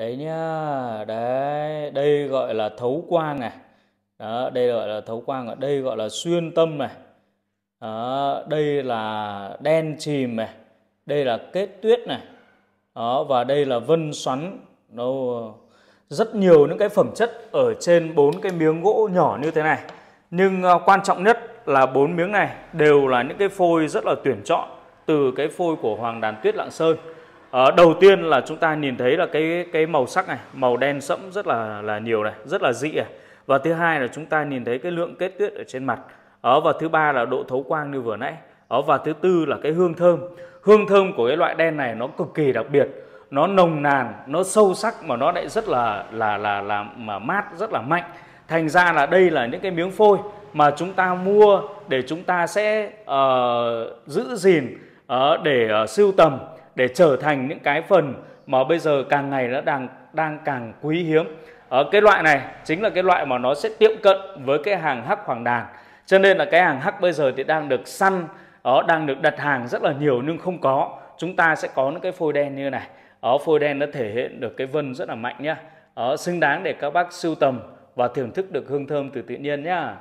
đấy nhá đấy đây gọi là thấu quang này đó, đây gọi là thấu quang ở đây gọi là xuyên tâm này đó, đây là đen chìm này đây là kết tuyết này đó, và đây là vân xoắn nó rất nhiều những cái phẩm chất ở trên bốn cái miếng gỗ nhỏ như thế này nhưng à, quan trọng nhất là bốn miếng này đều là những cái phôi rất là tuyển chọn từ cái phôi của hoàng đàn tuyết lạng sơn À, đầu tiên là chúng ta nhìn thấy là cái cái màu sắc này, màu đen sẫm rất là là nhiều này, rất là dị này. Và thứ hai là chúng ta nhìn thấy cái lượng kết tuyết ở trên mặt. ở ờ, à, và thứ ba là độ thấu quang như vừa nãy. ở ờ, à, và thứ tư là cái hương thơm. Hương thơm của cái loại đen này nó cực kỳ đặc biệt. Nó nồng nàn, nó sâu sắc mà nó lại rất là là là là mà mát, rất là mạnh. Thành ra là đây là những cái miếng phôi mà chúng ta mua để chúng ta sẽ uh, giữ gìn uh, để uh, sưu tầm để trở thành những cái phần mà bây giờ càng ngày nó đang đang càng quý hiếm ở cái loại này chính là cái loại mà nó sẽ tiệm cận với cái hàng hắc hoàng đàn cho nên là cái hàng hắc bây giờ thì đang được săn đó đang được đặt hàng rất là nhiều nhưng không có chúng ta sẽ có những cái phôi đen như này đó phôi đen nó thể hiện được cái vân rất là mạnh nhá đó, xứng đáng để các bác sưu tầm và thưởng thức được hương thơm từ tự nhiên nhá